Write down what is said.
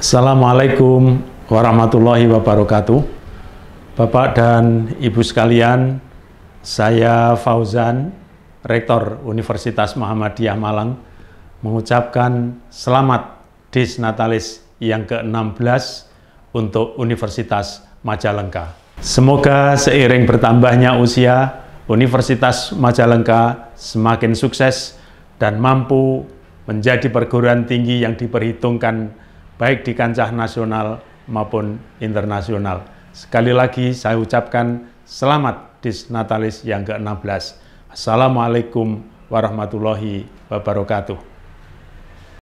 Assalamualaikum warahmatullahi wabarakatuh. Bapak dan Ibu sekalian, saya Fauzan, Rektor Universitas Muhammadiyah Malang, mengucapkan selamat Natalis yang ke-16 untuk Universitas Majalengka. Semoga seiring bertambahnya usia, Universitas Majalengka semakin sukses dan mampu menjadi perguruan tinggi yang diperhitungkan baik di kancah nasional maupun internasional. Sekali lagi saya ucapkan selamat Disnatalis yang ke-16. Assalamualaikum warahmatullahi wabarakatuh.